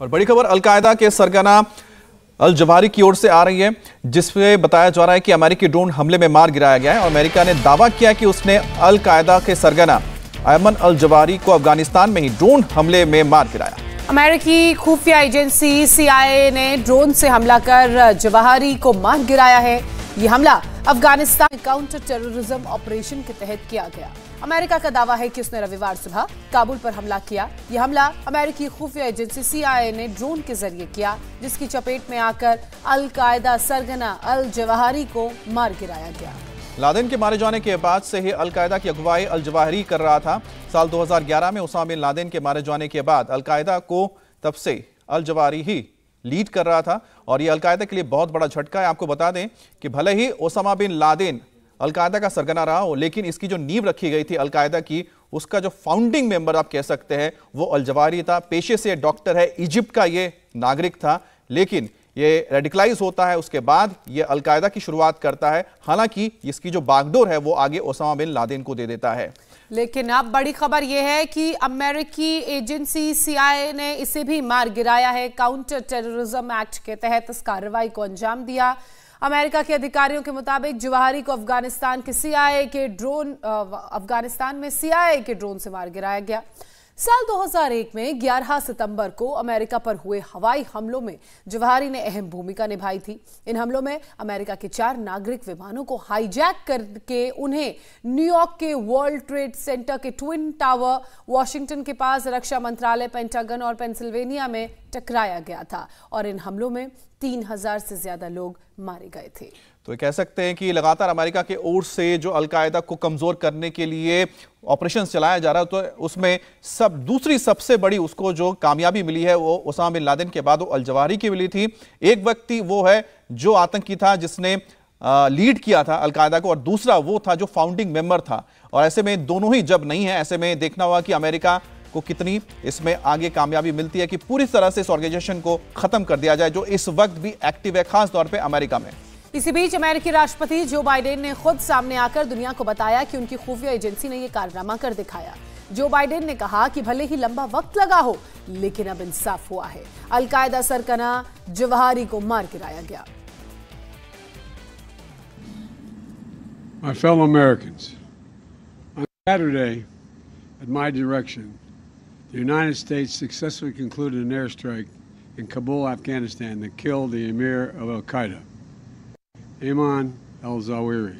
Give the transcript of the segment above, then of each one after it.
और बड़ी खबर अलकायदा के सरगना अल जवारी की ओर से आ रही है जिसमें बताया जा रहा है कि अमेरिकी ड्रोन हमले में मार गिराया गया है और अमेरिका ने दावा किया कि उसने अलकायदा के सरगना अयमन अल जवारी को अफगानिस्तान में ही ड्रोन हमले में मार गिराया अमेरिकी खुफिया एजेंसी सीआईए ने ड्रोन से हमला कर जवाहरी को मार गिराया है ये हमला अफगानिस्तान काउंटर टेररिज्म ऑपरेशन के तहत किया गया अमेरिका का दावा है कि उसने रविवार सुबह काबुल पर हमला किया यह हमला अमेरिकी खुफिया एजेंसी सीआईए ने ड्रोन के जरिए किया जिसकी चपेट में आकर अलकायदा सरगना अल जवाहरी को मार गिराया गया लादेन के मारे जाने के बाद से ही अलकायदा की अगुवाई अल जवाहरी कर रहा था साल 2011 में उसामा लादेन के मारे जाने के बाद अलकायदा को तब से अल जवाहरी ही लीड कर रहा था और ये अलकायदा के लिए बहुत बड़ा झटका है आपको बता दें कि भले ही ओसामा बिन लादेन अलकायदा का सरगना रहा हो लेकिन इसकी जो नींव रखी गई थी अलकायदा की उसका जो फाउंडिंग मेंबर आप कह सकते हैं वो अलजवारी था पेशे से डॉक्टर है इजिप्ट का ये नागरिक था लेकिन ये रेडिकलाइज होता है उसके बाद ये अलकायदा की शुरुआत करता है हालांकि इसकी जो बागडोर है वो आगे ओसामा बिन लादेन को दे देता है लेकिन अब बड़ी खबर यह है कि अमेरिकी एजेंसी सीआईए ने इसे भी मार गिराया है काउंटर टेररिज्म एक्ट के तहत इस कार्रवाई को अंजाम दिया अमेरिका के अधिकारियों के मुताबिक जवाहरी को अफगानिस्तान के सीआईए के ड्रोन अफगानिस्तान में सीआईए के ड्रोन से मार गिराया गया साल 2001 में 11 सितंबर को अमेरिका पर हुए हवाई हमलों में जवाहरी ने अहम भूमिका निभाई थी इन हमलों में अमेरिका के चार नागरिक विमानों को हाईजैक करके उन्हें न्यूयॉर्क के वर्ल्ड ट्रेड सेंटर के ट्विन टावर वॉशिंगटन के पास रक्षा मंत्रालय पेंटागन और पेंसिल्वेनिया में टकराया गया था और इन हमलों में तीन हजार से ज्यादा लोग मारे गए थे तो कह सकते हैं कि लगातार अमेरिका के ओर से जो अलकायदा को कमजोर करने के लिए ऑपरेशन चलाया जा रहा है तो उसमें सब दूसरी सबसे बड़ी उसको जो कामयाबी मिली है वो उसामा बिन लादेन के बाद वो अलजवारी की मिली थी एक व्यक्ति वो है जो आतंकी था जिसने लीड किया था अलकायदा को और दूसरा वो था जो फाउंडिंग मेंबर था और ऐसे में दोनों ही जब नहीं है ऐसे में देखना हुआ कि अमेरिका को कितनी इसमें आगे कामयाबी मिलती है कि पूरी तरह से इस ऑर्गेनाइजेशन को खत्म कर दिया जाए जो इस वक्त भी एक्टिव है खासतौर पर अमेरिका में इसी बीच अमेरिकी राष्ट्रपति जो बाइडेन ने खुद सामने आकर दुनिया को बताया कि उनकी खुफिया एजेंसी ने यह कारनामा कर दिखाया जो बाइडेन ने कहा कि भले ही लंबा वक्त लगा हो लेकिन अब इंसाफ हुआ है अलकायदा सरकना जवाहरी को मार गिराया गया My fellow Americans, on Saturday, at my direction, The United States successfully concluded an airstrike in Kabul, Afghanistan, that killed the emir of Al Qaeda, Ayman al Zawahiri.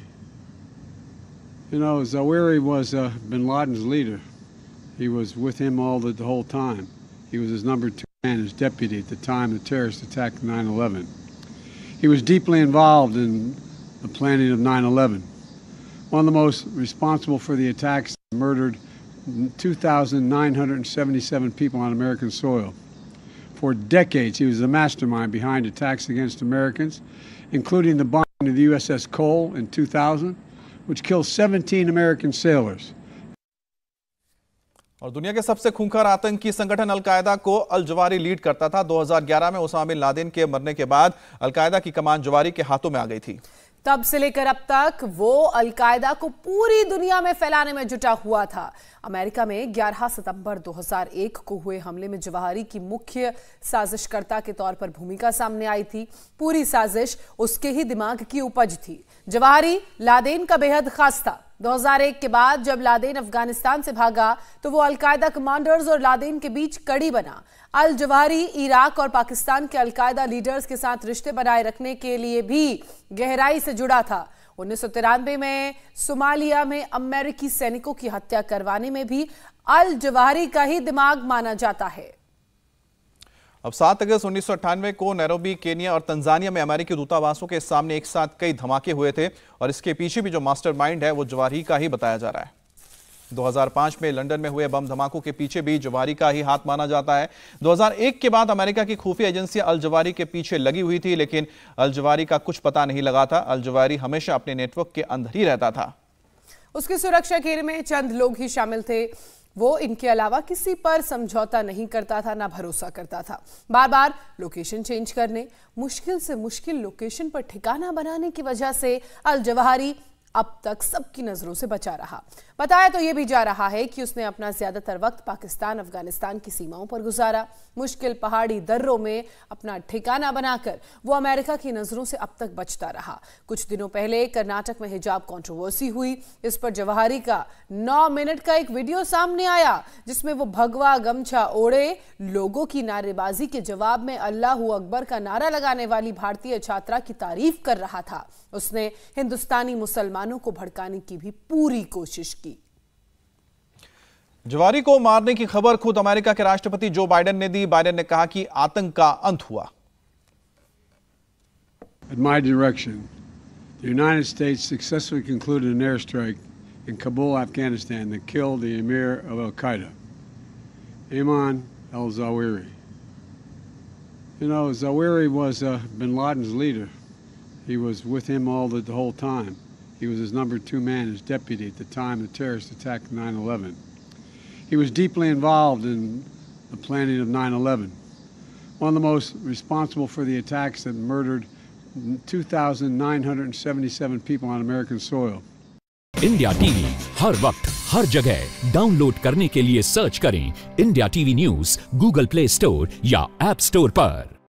You know, Zawahiri was uh, bin Laden's leader. He was with him all the, the whole time. He was his number two man, his deputy at the time the terrorists attacked 9 11. He was deeply involved in the planning of 9 11. One of the most responsible for the attacks murdered 2,977 people on American soil. For decades, he was the mastermind behind attacks against Americans, including the bombing of the USS Cole in 2000, which killed 17 American sailors. और दुनिया के सबसे खूंखार आतंकी संगठन al Qaeda को अल जवारी lead करता था 2011 में ओसामा बिन लादेन के मरने के बाद अलकायदा की कमान जवारी के हाथों में आ गई थी तब से लेकर अब तक वो अलकायदा को पूरी दुनिया में फैलाने में जुटा हुआ था अमेरिका में 11 सितंबर 2001 को हुए हमले में जवाहरी की मुख्य साजिशकर्ता के तौर पर भूमिका सामने आई थी पूरी साजिश उसके ही दिमाग की उपज थी जवाहरी लादेन का बेहद खास था 2001 के बाद जब लादेन अफगानिस्तान से भागा तो वो अलकायदा कमांडर्स और लादेन के बीच कड़ी बना अल जवाहरी इराक और पाकिस्तान के अलकायदा लीडर्स के साथ रिश्ते बनाए रखने के लिए भी गहराई से जुड़ा था उन्नीस में सोमालिया में अमेरिकी सैनिकों की हत्या करवाने में भी अल जवाहरी का ही दिमाग माना जाता है अब 7 अगस्त उन्नीस को नैरोबी केनिया और तंजानिया में अमेरिकी दूतावासों के सामने एक साथ कई धमाके हुए थे और इसके पीछे भी जो मास्टरमाइंड है वो जवारी का ही बताया जा रहा है 2005 में लंदन में हुए बम धमाकों के पीछे भी जवारी का ही हाथ माना जाता है 2001 के बाद अमेरिका की खुफिया एजेंसी अल जवारी के पीछे लगी हुई थी लेकिन अल जवारी का कुछ पता नहीं लगा था अल जवारी हमेशा अपने नेटवर्क के अंदर ही रहता था उसकी सुरक्षा घेरे में चंद लोग ही शामिल थे वो इनके अलावा किसी पर समझौता नहीं करता था ना भरोसा करता था बार बार लोकेशन चेंज करने मुश्किल से मुश्किल लोकेशन पर ठिकाना बनाने की वजह से अल जवाहरी अब तक सबकी नजरों से बचा रहा बताया तो यह भी जा रहा है कि उसने अपना ज्यादातर वक्त पाकिस्तान अफगानिस्तान की सीमाओं पर गुजारा मुश्किल पहाड़ी दर्रों में अपना ठिकाना बनाकर वो अमेरिका की नजरों से अब तक बचता रहा कुछ दिनों पहले कर्नाटक में हिजाब कंट्रोवर्सी हुई इस पर जवाहरी का नौ मिनट का एक वीडियो सामने आया जिसमें वो भगवा गमछा ओढ़े लोगों की नारेबाजी के जवाब में अल्लाह अकबर का नारा लगाने वाली भारतीय छात्रा की तारीफ कर रहा था उसने हिंदुस्तानी मुसलमान मेहमानों को भड़काने की भी पूरी कोशिश की जवारी को मारने की खबर खुद अमेरिका के राष्ट्रपति जो बाइडेन ने दी बाइडेन ने कहा कि आतंक का अंत हुआ At my direction, the United States successfully concluded an airstrike in Kabul, Afghanistan that killed the emir of Al Qaeda, Ayman al Zawahiri. You know, Zawahiri was uh, bin Laden's leader. He was with him all the, the whole time. He was his number two man, his deputy at the time the terrorist attacked 9 11. He was deeply involved in the planning of 9 11, one of the most responsible for the attacks that murdered 2,977 people on American soil. India TV, हर वक्त हर जगह download करने के लिए search करें India TV news Google Play Store या app store पर